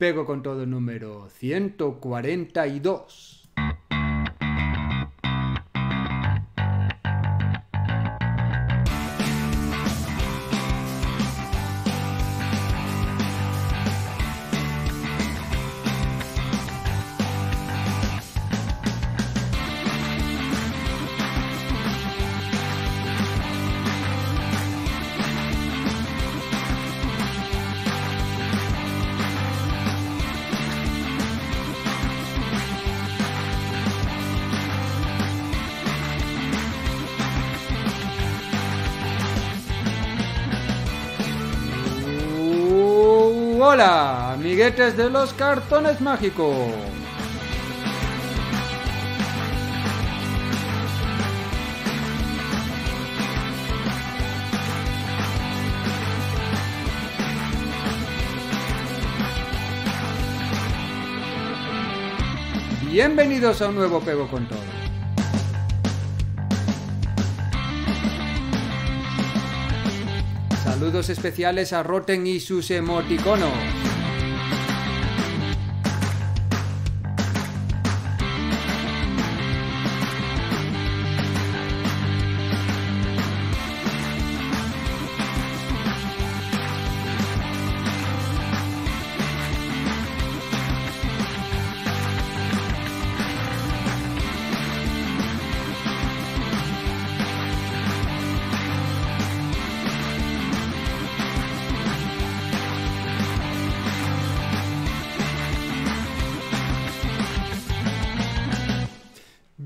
Pego con todo número 142. de los cartones mágicos. Bienvenidos a un nuevo Pego con Todo. Saludos especiales a Roten y sus emoticonos.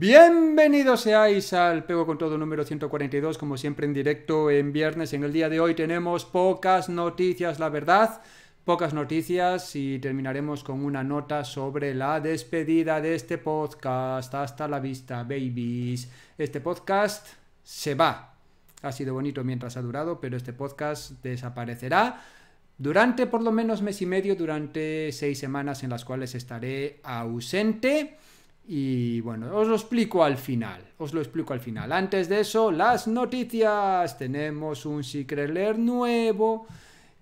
Bienvenidos seáis al Pego con Todo número 142, como siempre en directo en viernes. En el día de hoy tenemos pocas noticias, la verdad, pocas noticias y terminaremos con una nota sobre la despedida de este podcast. Hasta la vista, babies. Este podcast se va. Ha sido bonito mientras ha durado, pero este podcast desaparecerá durante por lo menos mes y medio, durante seis semanas en las cuales estaré ausente. Y bueno, os lo explico al final, os lo explico al final. Antes de eso, las noticias. Tenemos un Secret Lair nuevo,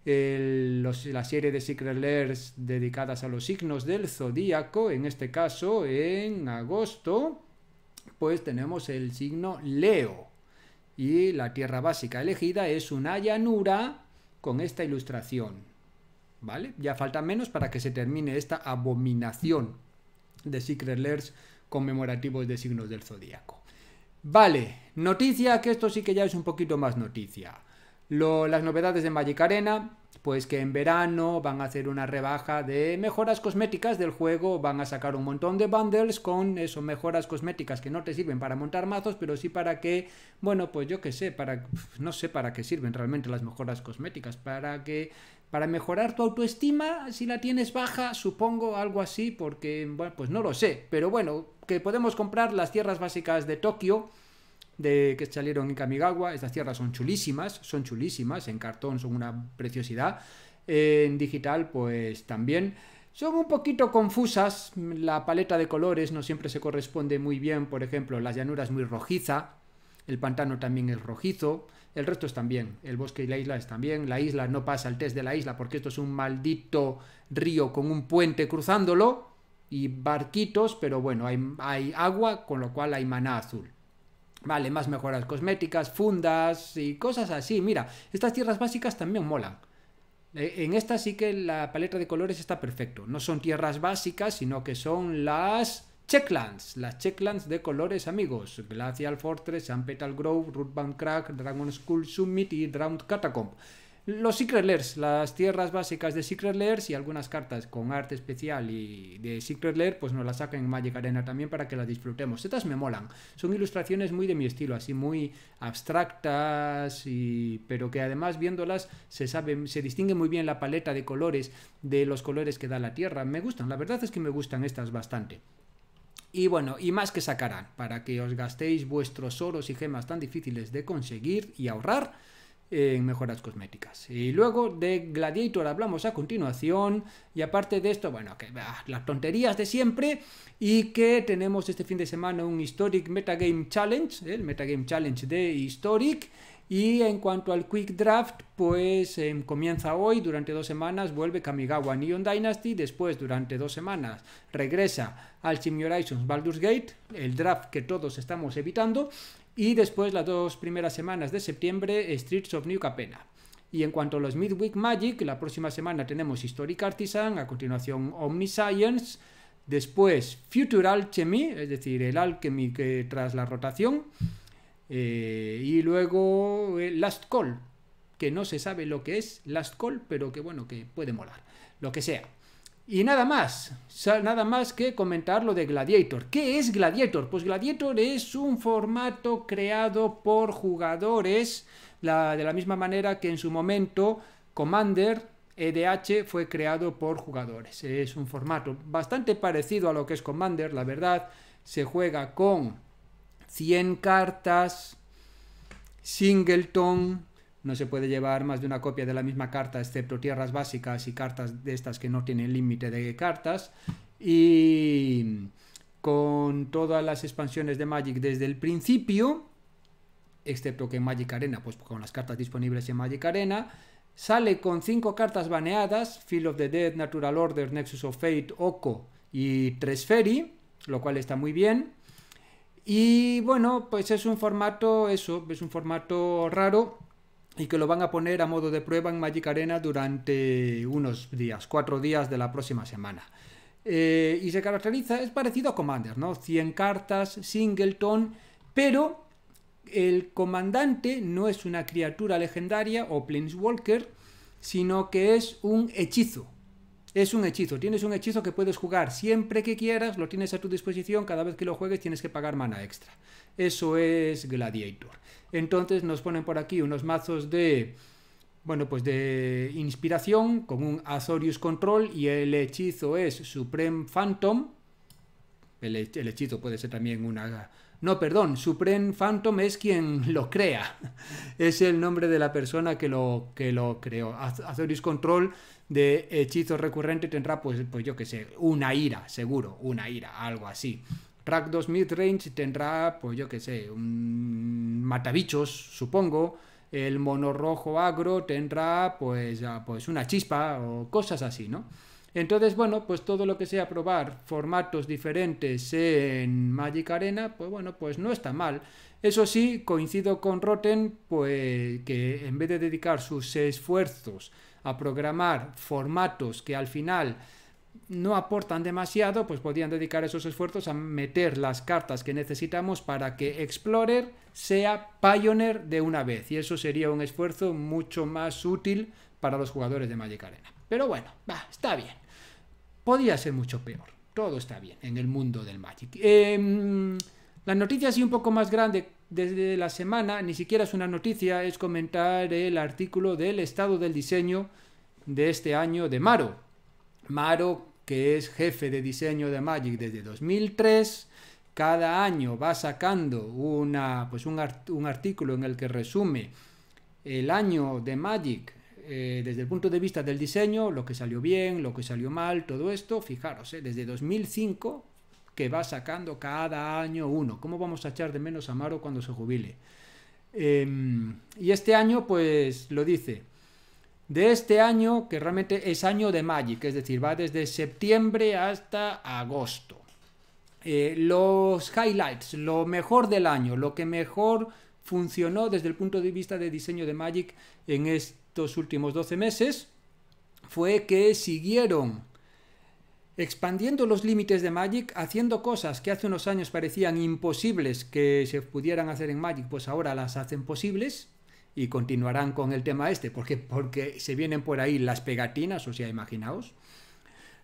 la serie de Secret Lairs dedicadas a los signos del zodíaco, en este caso en agosto, pues tenemos el signo Leo. Y la tierra básica elegida es una llanura con esta ilustración. ¿Vale? Ya falta menos para que se termine esta abominación de Secret Lairs conmemorativos de signos del zodiaco. Vale, noticia que esto sí que ya es un poquito más noticia. las novedades de Magic Arena, pues que en verano van a hacer una rebaja de mejoras cosméticas del juego, van a sacar un montón de bundles con eso, mejoras cosméticas que no te sirven para montar mazos, pero sí para que, bueno, pues yo qué sé, para no sé para qué sirven realmente las mejoras cosméticas, para que para mejorar tu autoestima, si la tienes baja, supongo algo así, porque, bueno, pues no lo sé, pero bueno, que podemos comprar las tierras básicas de Tokio, de que salieron en Kamigawa, estas tierras son chulísimas, son chulísimas, en cartón son una preciosidad, en digital pues también. Son un poquito confusas, la paleta de colores no siempre se corresponde muy bien, por ejemplo, las llanuras muy rojiza, el pantano también es rojizo, el resto están bien. El bosque y la isla están bien. La isla no pasa el test de la isla porque esto es un maldito río con un puente cruzándolo y barquitos, pero bueno, hay, hay agua, con lo cual hay maná azul. Vale, más mejoras cosméticas, fundas y cosas así. Mira, estas tierras básicas también molan. E, en esta sí que la paleta de colores está perfecto. No son tierras básicas, sino que son las Checklands, las Checklands de colores amigos, Glacial Fortress, San Petal Grove, Rootbound Crack, Dragon School Summit y Drowned Catacomb. Los Secret Lairs, las tierras básicas de Secret Lairs y algunas cartas con arte especial y de Secret Lair, pues nos las sacan en Magic Arena también para que las disfrutemos. Estas me molan, son ilustraciones muy de mi estilo, así muy abstractas, y... pero que además viéndolas se sabe, se distingue muy bien la paleta de colores de los colores que da la tierra. Me gustan, la verdad es que me gustan estas bastante. Y bueno, y más que sacarán para que os gastéis vuestros oros y gemas tan difíciles de conseguir y ahorrar en mejoras cosméticas. Y luego de Gladiator hablamos a continuación. Y aparte de esto, bueno, que las tonterías de siempre. Y que tenemos este fin de semana un Historic Metagame Challenge, ¿eh? el Metagame Challenge de Historic. Y en cuanto al Quick Draft, pues em, comienza hoy, durante dos semanas vuelve Kamigawa Neon Dynasty, después durante dos semanas regresa al Horizons Baldur's Gate, el draft que todos estamos evitando, y después las dos primeras semanas de septiembre Streets of New Capena. Y en cuanto a los Midweek Magic, la próxima semana tenemos Historic Artisan, a continuación Omniscience, después Future Alchemy, es decir, el Alchemy que tras la rotación, eh, y luego eh, Last Call, que no se sabe lo que es Last Call, pero que bueno, que puede molar, lo que sea. Y nada más, nada más que comentar lo de Gladiator. ¿Qué es Gladiator? Pues Gladiator es un formato creado por jugadores, de la misma manera que en su momento Commander EDH fue creado por jugadores. Es un formato bastante parecido a lo que es Commander, la verdad, se juega con 100 cartas, singleton, no se puede llevar más de una copia de la misma carta, excepto tierras básicas y cartas de estas que no tienen límite de cartas. Y con todas las expansiones de Magic desde el principio, excepto que en Magic Arena, pues con las cartas disponibles en Magic Arena, sale con 5 cartas baneadas, Field of the Dead, Natural Order, Nexus of Fate, Oko y Tresferi, lo cual está muy bien. Y bueno, pues es un formato, eso, es un formato raro y que lo van a poner a modo de prueba en Magic Arena durante unos días, cuatro días de la próxima semana. Eh, y se caracteriza, es parecido a Commander, ¿no? 100 cartas, Singleton, pero el comandante no es una criatura legendaria o Planeswalker, sino que es un hechizo, es un hechizo. Tienes un hechizo que puedes jugar siempre que quieras, lo tienes a tu disposición, cada vez que lo juegues tienes que pagar mana extra. Eso es Gladiator. Entonces nos ponen por aquí unos mazos de... Bueno, pues de inspiración con un Azorius Control y el hechizo es Supreme Phantom. El, hechizo puede ser también una... No, perdón, Supreme Phantom es quien lo crea. Es el nombre de la persona que lo, que lo creó. Azorius Control de hechizo recurrente tendrá, pues, pues yo que sé, una ira, seguro, una ira, algo así. Rack 2 Range tendrá, pues yo que sé, un matabichos, supongo. El mono rojo agro tendrá, pues, ah, pues una chispa o cosas así, ¿no? Entonces, bueno, pues todo lo que sea probar formatos diferentes en Magic Arena, pues bueno, pues no está mal. Eso sí, coincido con Rotten, pues que en vez de dedicar sus esfuerzos a programar formatos que al final no aportan demasiado, pues podrían dedicar esos esfuerzos a meter las cartas que necesitamos para que Explorer sea Pioneer de una vez. Y eso sería un esfuerzo mucho más útil para los jugadores de Magic Arena. Pero bueno, va, está bien. Podía ser mucho peor. Todo está bien en el mundo del Magic. Eh, la noticia así un poco más grande desde la semana, ni siquiera es una noticia, es comentar el artículo del estado del diseño de este año de Maro. Maro, que es jefe de diseño de Magic desde 2003, cada año va sacando una, pues un, artículo en el que resume el año de Magic eh, desde el punto de vista del diseño, lo que salió bien, lo que salió mal, todo esto, fijaros, eh, desde 2005 que va sacando cada año uno. ¿Cómo vamos a echar de menos a Maro cuando se jubile? Em, y este año, pues lo dice. De este año, que realmente es año de Magic, es decir, va desde septiembre hasta agosto. Eh, los highlights, lo mejor del año, lo que mejor funcionó desde el punto de vista de diseño de Magic en estos últimos 12 meses, fue que siguieron expandiendo los límites de Magic, haciendo cosas que hace unos años parecían imposibles que se pudieran hacer en Magic, pues ahora las hacen posibles y continuarán con el tema este, porque, porque se vienen por ahí las pegatinas, o sea, imaginaos.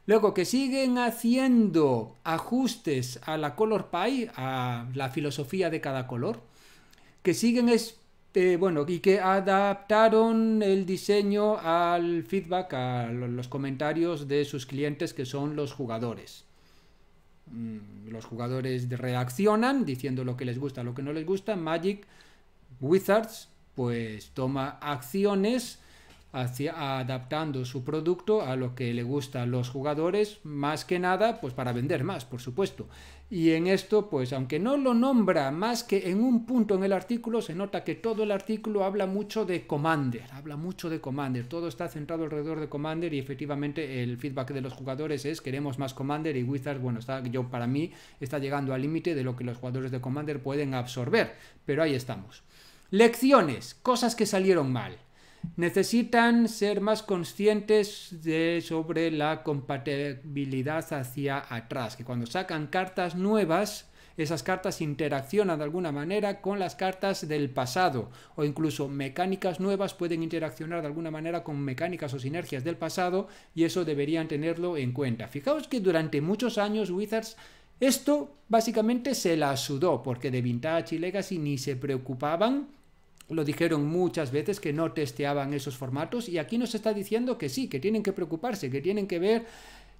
Luego, que siguen haciendo ajustes a la color pie, a la filosofía de cada color, que siguen es este, bueno, y que adaptaron el diseño al feedback, a los comentarios de sus clientes que son los jugadores. Mm, los jugadores reaccionan diciendo lo que les gusta, lo que no les gusta. Magic Wizards pues toma acciones hacia, adaptando su producto a lo que le gusta a los jugadores, más que nada, pues para vender más, por supuesto. Y en esto, pues aunque no lo nombra más que en un punto en el artículo, se nota que todo el artículo habla mucho de Commander, habla mucho de Commander, todo está centrado alrededor de Commander y efectivamente el feedback de los jugadores es queremos más Commander y Wizards, bueno, está, yo para mí está llegando al límite de lo que los jugadores de Commander pueden absorber, pero ahí estamos. Lecciones, cosas que salieron mal necesitan ser más conscientes de, sobre la compatibilidad hacia atrás, que cuando sacan cartas nuevas, esas cartas interaccionan de alguna manera con las cartas del pasado o incluso mecánicas nuevas pueden interaccionar de alguna manera con mecánicas o sinergias del pasado y eso deberían tenerlo en cuenta. Fijaos que durante muchos años Wizards esto básicamente se la sudó porque de Vintage y Legacy ni se preocupaban lo dijeron muchas veces que no testeaban esos formatos y aquí nos está diciendo que sí, que tienen que preocuparse, que tienen que ver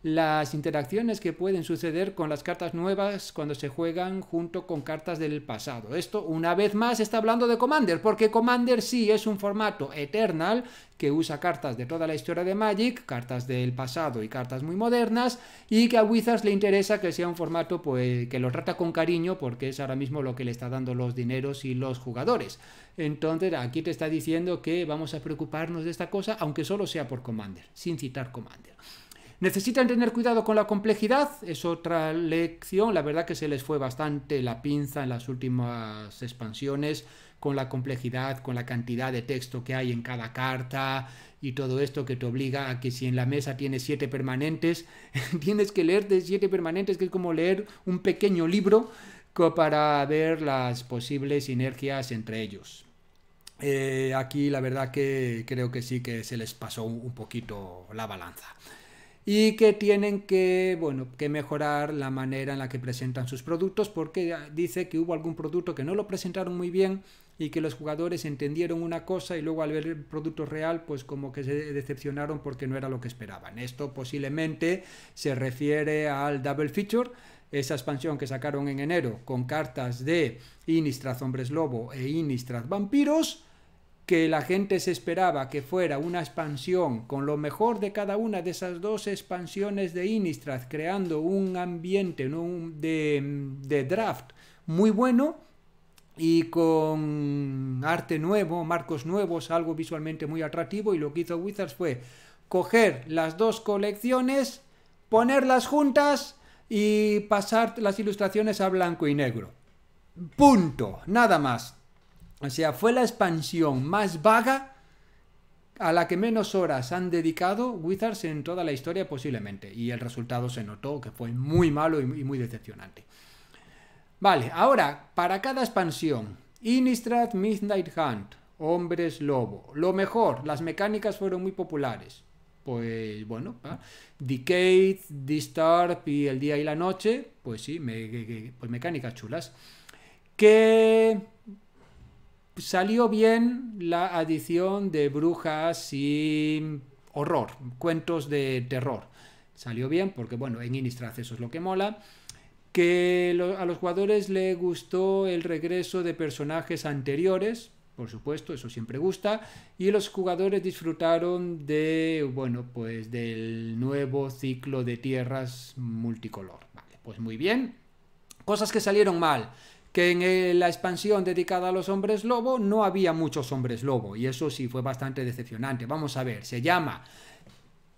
las interacciones que pueden suceder con las cartas nuevas cuando se juegan junto con cartas del pasado. Esto una vez más está hablando de Commander, porque Commander sí es un formato Eternal que usa cartas de toda la historia de Magic, cartas del pasado y cartas muy modernas, y que a Wizards le interesa que sea un formato pues, que lo trata con cariño porque es ahora mismo lo que le está dando los dineros y los jugadores. Entonces aquí te está diciendo que vamos a preocuparnos de esta cosa, aunque solo sea por Commander, sin citar Commander. Necesitan tener cuidado con la complejidad, es otra lección, la verdad que se les fue bastante la pinza en las últimas expansiones con la complejidad, con la cantidad de texto que hay en cada carta y todo esto que te obliga a que si en la mesa tienes siete permanentes, tienes que leer de siete permanentes, que es como leer un pequeño libro para ver las posibles sinergias entre ellos. Eh, aquí la verdad que creo que sí que se les pasó un poquito la balanza y que tienen que, bueno, que mejorar la manera en la que presentan sus productos porque dice que hubo algún producto que no lo presentaron muy bien y que los jugadores entendieron una cosa y luego al ver el producto real pues como que se decepcionaron porque no era lo que esperaban. Esto posiblemente se refiere al Double Feature, esa expansión que sacaron en enero con cartas de Innistrad Hombres Lobo e Innistrad Vampiros que la gente se esperaba que fuera una expansión con lo mejor de cada una de esas dos expansiones de Innistrad, creando un ambiente de, de draft muy bueno y con arte nuevo, marcos nuevos, algo visualmente muy atractivo y lo que hizo Wizards fue coger las dos colecciones, ponerlas juntas y pasar las ilustraciones a blanco y negro. Punto, nada más. O sea, fue la expansión más vaga a la que menos horas han dedicado Wizards en toda la historia posiblemente. Y el resultado se notó que fue muy malo y muy decepcionante. Vale, ahora, para cada expansión, Innistrad Midnight Hunt, Hombres Lobo. Lo mejor, las mecánicas fueron muy populares. Pues bueno, Decade, Disturb y El Día y la Noche, pues sí, me, pues mecánicas chulas. Que salió bien la adición de brujas y horror, cuentos de terror. Salió bien porque, bueno, en Innistrad eso es lo que mola. Que a los jugadores le gustó el regreso de personajes anteriores, por supuesto, eso siempre gusta. Y los jugadores disfrutaron de, bueno, pues del nuevo ciclo de tierras multicolor. Vale, pues muy bien. Cosas que salieron mal que en eh, la expansión dedicada a los hombres lobo no había muchos hombres lobo, y eso sí fue bastante decepcionante. Vamos a ver, se llama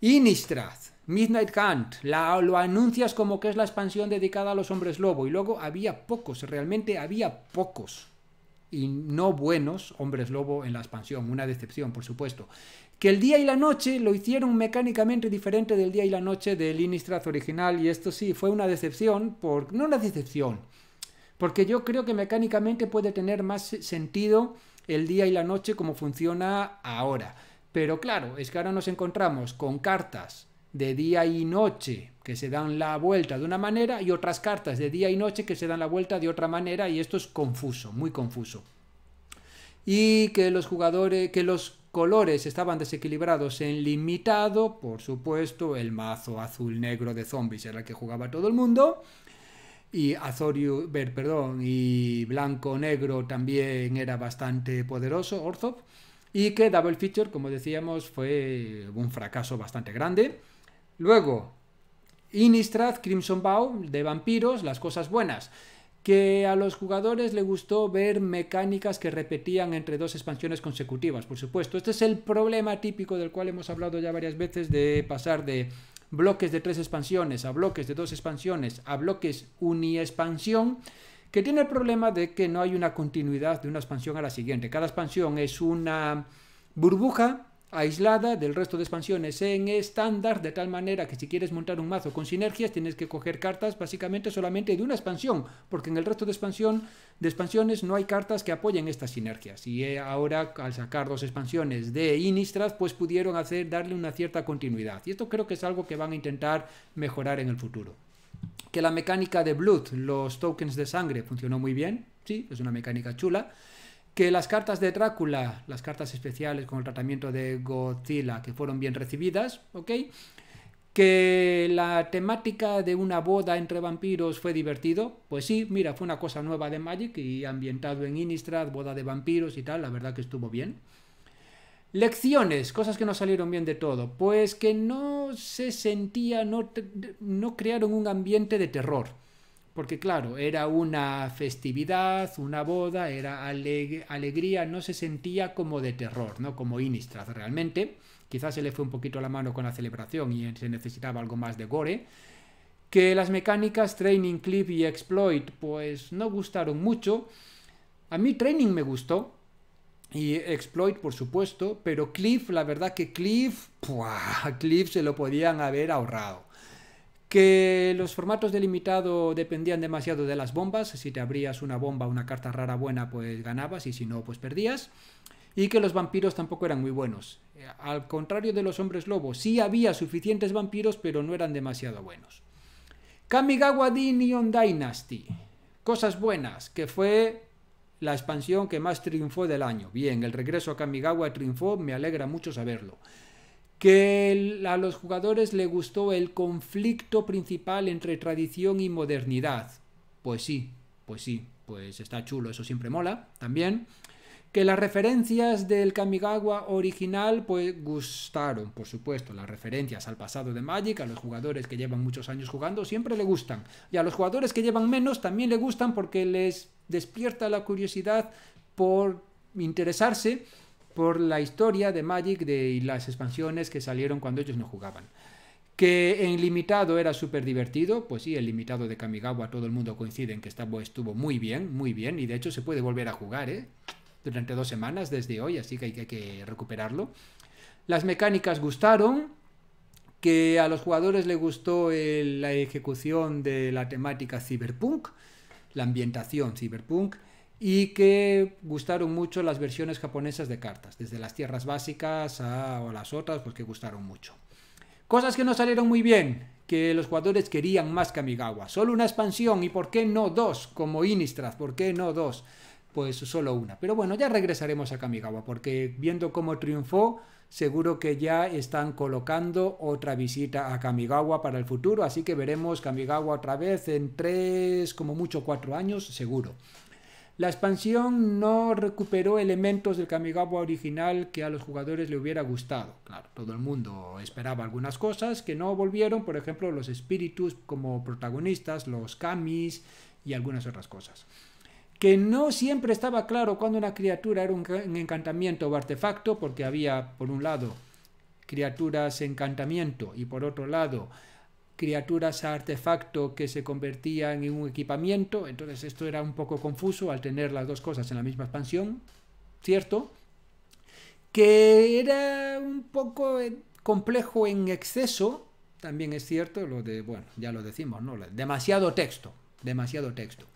Inistrath. Midnight Hunt, la, lo anuncias como que es la expansión dedicada a los hombres lobo y luego había pocos, realmente había pocos y no buenos hombres lobo en la expansión, una decepción por supuesto. Que el día y la noche lo hicieron mecánicamente diferente del día y la noche del Innistrad original y esto sí fue una decepción, por, no una decepción, porque yo creo que mecánicamente puede tener más sentido el día y la noche como funciona ahora. Pero claro, es que ahora nos encontramos con cartas de día y noche que se dan la vuelta de una manera y otras cartas de día y noche que se dan la vuelta de otra manera y esto es confuso, muy confuso. Y que los jugadores, que los colores estaban desequilibrados en limitado, por supuesto, el mazo azul negro de zombies era el que jugaba todo el mundo y Azorio, perdón, y Blanco Negro también era bastante poderoso, Orzhov, y que Double Feature, como decíamos, fue un fracaso bastante grande. Luego, Innistrad, Crimson Bow, de vampiros, las cosas buenas que a los jugadores le gustó ver mecánicas que repetían entre dos expansiones consecutivas, por supuesto. Este es el problema típico del cual hemos hablado ya varias veces de pasar de bloques de tres expansiones a bloques de dos expansiones a bloques expansión que tiene el problema de que no hay una continuidad de una expansión a la siguiente. Cada expansión es una burbuja aislada del resto de expansiones en estándar, de tal manera que si quieres montar un mazo con sinergias tienes que coger cartas básicamente solamente de una expansión, porque en el resto de, expansiones no hay cartas que apoyen estas sinergias. Y eh, ahora al sacar dos expansiones de Inistras, pues pudieron hacer, darle una cierta continuidad. Y esto creo que es algo que van a intentar mejorar en el futuro. Que la mecánica de Blood, los tokens de sangre, funcionó muy bien, sí, es una mecánica chula que las cartas de Drácula, las cartas especiales con el tratamiento de Godzilla, que fueron bien recibidas, ¿ok? Que la temática de una boda entre vampiros fue divertido, pues sí, mira, fue una cosa nueva de Magic y ambientado en Innistrad, boda de vampiros y tal, la verdad que estuvo bien. Lecciones, cosas que no salieron bien de todo, pues que no se sentía, no, no crearon un ambiente de terror porque claro, era una festividad, una boda, era alegría, no se sentía como de terror, ¿no? Como Inistrad realmente. Quizás se le fue un poquito la mano con la celebración y se necesitaba algo más de gore. Que las mecánicas Training Clip y Exploit pues no gustaron mucho. A mí Training me gustó, y Exploit, por supuesto, pero Cliff, la verdad que Cliff, puah, Cliff se lo podían haber ahorrado que los formatos delimitado dependían demasiado de las bombas, si te abrías una bomba, una carta rara buena, pues ganabas y si no, pues perdías, y que los vampiros tampoco eran muy buenos. Eh, al contrario de los hombres lobos, sí había suficientes vampiros, pero no eran demasiado buenos. Kamigawa Dinion Dynasty, cosas buenas, que fue la expansión que más triunfó del año. Bien, el regreso a Kamigawa triunfó, me alegra mucho saberlo que a los jugadores le gustó el conflicto principal entre tradición y modernidad. Pues sí, pues sí, pues está chulo, eso siempre mola también. Que las referencias del Kamigawa original pues gustaron, por supuesto, las referencias al pasado de Magic, a los jugadores que llevan muchos años jugando siempre le gustan. Y a los jugadores que llevan menos también le gustan porque les despierta la curiosidad por interesarse por la historia de Magic de, y las expansiones que salieron cuando ellos no jugaban. Que en limitado era súper divertido, pues sí, el limitado de Kamigawa, todo el mundo coincide en que estuvo muy bien, muy bien, y de hecho se puede volver a jugar, ¿eh? Durante dos semanas desde hoy, así que hay que, recuperarlo. Las mecánicas gustaron, que a los jugadores les gustó la ejecución de la temática cyberpunk, la ambientación cyberpunk, y que gustaron mucho las versiones japonesas de cartas, desde las tierras básicas a, las otras, porque que gustaron mucho. Cosas que no salieron muy bien, que los jugadores querían más Kamigawa. Solo una expansión, y por qué no dos, como Inistrad, ¿por qué no dos? Pues solo una. Pero bueno, ya regresaremos a Kamigawa, porque viendo cómo triunfó, seguro que ya están colocando otra visita a Kamigawa para el futuro, así que veremos Kamigawa otra vez en tres, como mucho cuatro años, seguro. La expansión no recuperó elementos del Kamigawa original que a los jugadores le hubiera gustado. Claro, todo el mundo esperaba algunas cosas que no volvieron, por ejemplo, los espíritus como protagonistas, los kamis y algunas otras cosas. Que no siempre estaba claro cuando una criatura era un encantamiento o artefacto, porque había, por un lado, criaturas encantamiento y por otro lado, criaturas a artefacto que se convertían en un equipamiento, entonces esto era un poco confuso al tener las dos cosas en la misma expansión, ¿cierto? Que era un poco eh, complejo en exceso, también es cierto, lo de, bueno, ya lo decimos, ¿no? Demasiado texto, demasiado texto.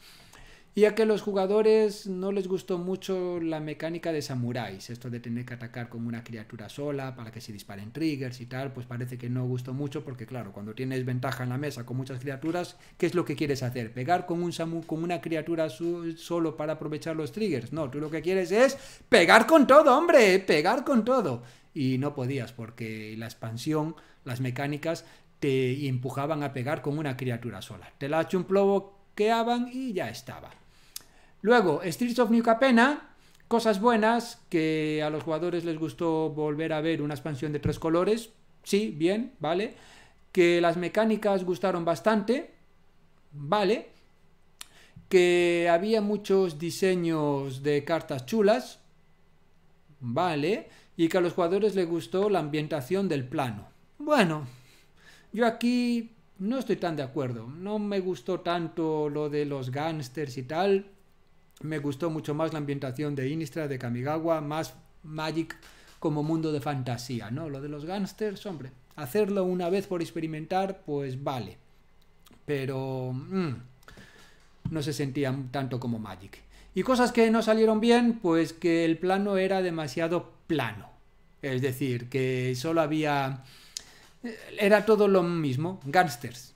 Y a que los jugadores no les gustó mucho la mecánica de samuráis, esto de tener que atacar con una criatura sola para que se disparen triggers y tal, pues parece que no gustó mucho porque claro, cuando tienes ventaja en la mesa con muchas criaturas, ¿qué es lo que quieres hacer? ¿Pegar con, un samu con una criatura solo para aprovechar los triggers? No, tú lo que quieres es pegar con todo, hombre, pegar con todo. Y no podías porque la expansión, las mecánicas te empujaban a pegar con una criatura sola. Te la ha hecho un plomo y ya estaba. Luego, Streets of New Capena, cosas buenas, que a los jugadores les gustó volver a ver una expansión de tres colores, sí, bien, vale. Que las mecánicas gustaron bastante, vale. Que había muchos diseños de cartas chulas, vale. Y que a los jugadores les gustó la ambientación del plano. Bueno, yo aquí no estoy tan de acuerdo. No me gustó tanto lo de los gángsters y tal. Me gustó mucho más la ambientación de Inistra, de Kamigawa, más Magic como mundo de fantasía, ¿no? Lo de los gángsters, hombre, hacerlo una vez por experimentar, pues vale. Pero mm, no se sentía tanto como Magic. Y cosas que no salieron bien, pues que el plano era demasiado plano. Es decir, que solo había era todo lo mismo, gangsters,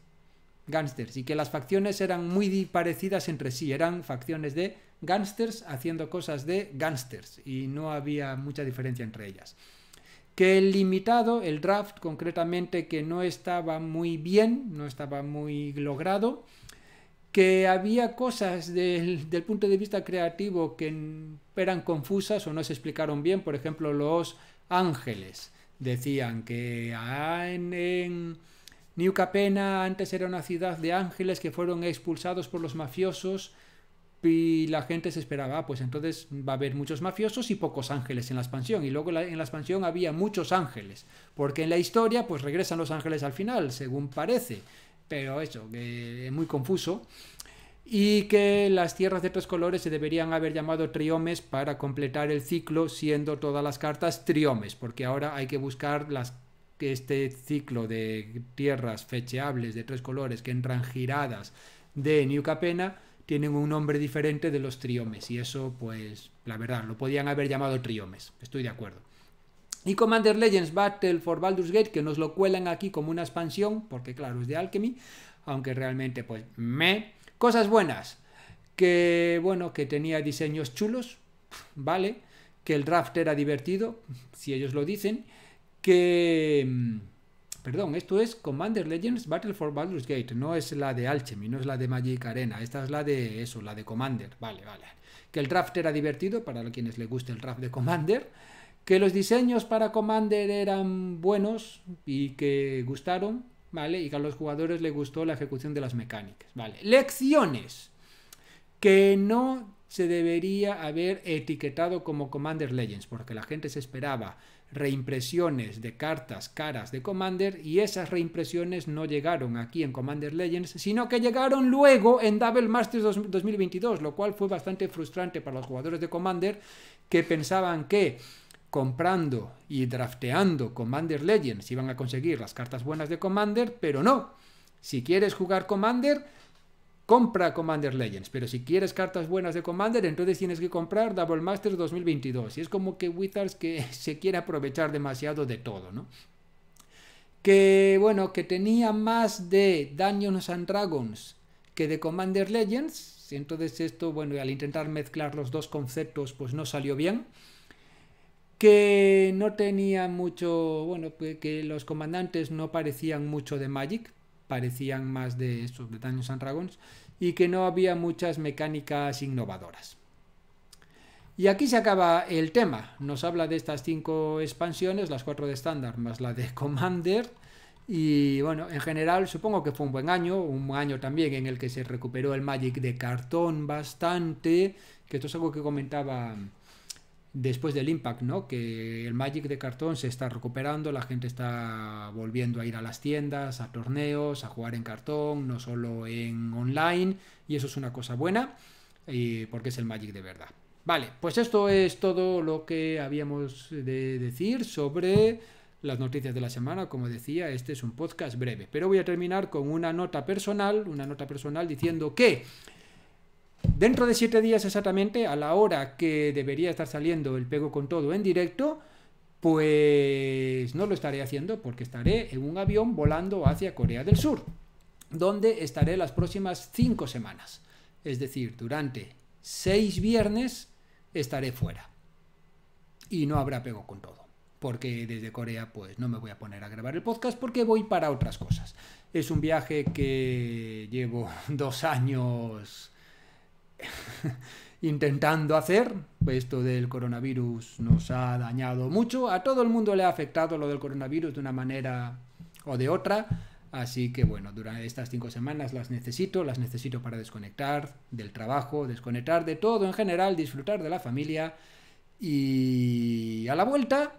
gangsters Y que las facciones eran muy parecidas entre sí. Eran facciones de gángsters haciendo cosas de gangsters Y no había mucha diferencia entre ellas. Que el limitado, el draft concretamente, que no estaba muy bien, no estaba muy logrado que había cosas del, punto de vista creativo que eran confusas o no se explicaron bien, por ejemplo, los ángeles decían que ah, en, New Capena antes era una ciudad de ángeles que fueron expulsados por los mafiosos y la gente se esperaba, ah, pues entonces va a haber muchos mafiosos y pocos ángeles en la expansión. Y luego en la expansión había muchos ángeles, porque en la historia pues regresan los ángeles al final, según parece. Pero eso, es muy confuso y que las tierras de tres colores se deberían haber llamado triomes para completar el ciclo, siendo todas las cartas triomes, porque ahora hay que buscar las que este ciclo de tierras fecheables de tres colores que entran giradas de New Capena tienen un nombre diferente de los triomes y eso pues la verdad lo podían haber llamado triomes, estoy de acuerdo. Y Commander Legends Battle for Baldur's Gate que nos lo cuelan aquí como una expansión porque claro es de Alchemy, aunque realmente pues me Cosas buenas, que bueno, que tenía diseños chulos, vale, que el draft era divertido, si ellos lo dicen, que... Mm, perdón, esto es Commander Legends Battle for Baldur's Gate, no es la de Alchemy, no es la de Magic Arena, esta es la de eso, la de Commander, vale, vale. Que el draft era divertido para quienes les guste el draft de Commander, que los diseños para Commander eran buenos y que gustaron, ¿vale? Y que a los jugadores les gustó la ejecución de las mecánicas, ¿vale? Lecciones que no se debería haber etiquetado como Commander Legends, porque la gente se esperaba reimpresiones de cartas caras de Commander y esas reimpresiones no llegaron aquí en Commander Legends, sino que llegaron luego en Double Masters 2022, lo cual fue bastante frustrante para los jugadores de Commander que pensaban que comprando y drafteando Commander Legends iban a conseguir las cartas buenas de Commander, pero no. Si quieres jugar Commander, compra Commander Legends, pero si quieres cartas buenas de Commander, entonces tienes que comprar Double Masters 2022. Y es como que Wizards que se quiere aprovechar demasiado de todo, ¿no? Que bueno, que tenía más de Dungeons and Dragons que de Commander Legends. Entonces esto, bueno, al intentar mezclar los dos conceptos, pues no salió bien que no tenía mucho, bueno, pues que los comandantes no parecían mucho de Magic, parecían más de esos de Dungeons and Dragons, y que no había muchas mecánicas innovadoras. Y aquí se acaba el tema. Nos habla de estas cinco expansiones, las cuatro de estándar más la de Commander. Y bueno, en general supongo que fue un buen año, un año también en el que se recuperó el Magic de cartón bastante, que esto es algo que comentaba después del impact, ¿no? Que el Magic de cartón se está recuperando, la gente está volviendo a ir a las tiendas, a torneos, a jugar en cartón, no solo en online, y eso es una cosa buena, porque es el Magic de verdad. Vale, pues esto es todo lo que habíamos de decir sobre las noticias de la semana. Como decía, este es un podcast breve, pero voy a terminar con una nota personal, una nota personal diciendo que Dentro de siete días exactamente, a la hora que debería estar saliendo el pego con todo en directo, pues no lo estaré haciendo porque estaré en un avión volando hacia Corea del Sur, donde estaré las próximas cinco semanas. Es decir, durante seis viernes estaré fuera. Y no habrá pego con todo porque desde Corea pues no me voy a poner a grabar el podcast porque voy para otras cosas. Es un viaje que llevo dos años intentando hacer. Pues esto del coronavirus nos ha dañado mucho. A todo el mundo le ha afectado lo del coronavirus de una manera o de otra. Así que bueno, durante estas cinco semanas las necesito, las necesito para desconectar del trabajo, desconectar de todo en general, disfrutar de la familia. Y a la vuelta,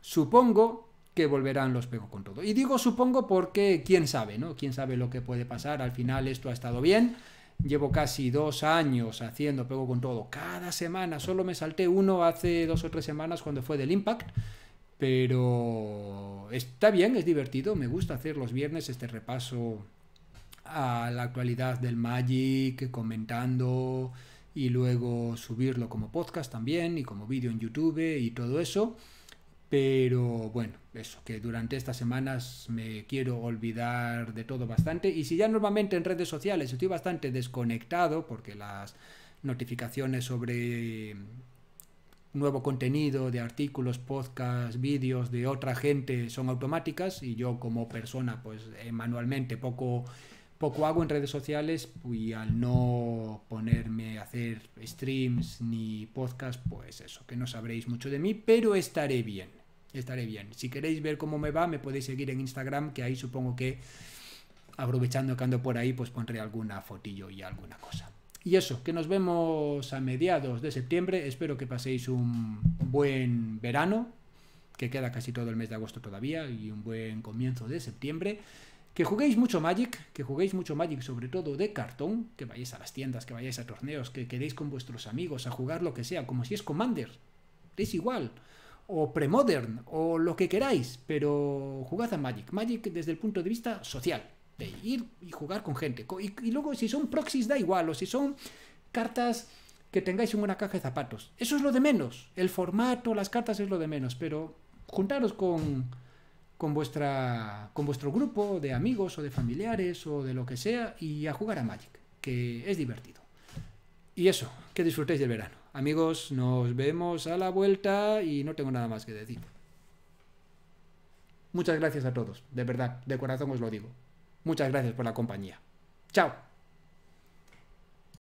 supongo que volverán los pegos con todo. Y digo supongo porque quién sabe, ¿no? Quién sabe lo que puede pasar. Al final esto ha estado bien llevo casi dos años haciendo pego con todo cada semana. Solo me salté uno hace dos o tres semanas cuando fue del Impact. Pero está bien, es divertido. Me gusta hacer los viernes este repaso a la actualidad del Magic, comentando y luego subirlo como podcast también y como vídeo en YouTube y todo eso. Pero bueno, eso, que durante estas semanas me quiero olvidar de todo bastante. Y si ya normalmente en redes sociales estoy bastante desconectado, porque las notificaciones sobre nuevo contenido de artículos, podcasts, vídeos de otra gente son automáticas y yo como persona pues eh, manualmente poco, poco hago en redes sociales y al no ponerme a hacer streams ni podcasts pues eso, que no sabréis mucho de mí, pero estaré bien estaré bien. Si queréis ver cómo me va, me podéis seguir en Instagram, que ahí supongo que aprovechando que ando por ahí, pues pondré alguna fotillo y alguna cosa. Y eso, que nos vemos a mediados de septiembre. Espero que paséis un buen verano, que queda casi todo el mes de agosto todavía, y un buen comienzo de septiembre. Que juguéis mucho Magic, que juguéis mucho Magic, sobre todo de cartón, que vayáis a las tiendas, que vayáis a torneos, que quedéis con vuestros amigos a jugar lo que sea, como si es Commander. Es igual o premodern o lo que queráis, pero jugad a Magic. Magic desde el punto de vista social, de ir y jugar con gente. Y, luego si son proxies da igual, o si son cartas que tengáis en una caja de zapatos. Eso es lo de menos. El formato, las cartas es lo de menos, pero juntaros con, con, vuestra, con vuestro grupo de amigos o de familiares o de lo que sea y a jugar a Magic, que es divertido. Y eso, que disfrutéis del verano. Amigos, nos vemos a la vuelta y no tengo nada más que decir. Muchas gracias a todos, de verdad, de corazón os lo digo. Muchas gracias por la compañía. Chao.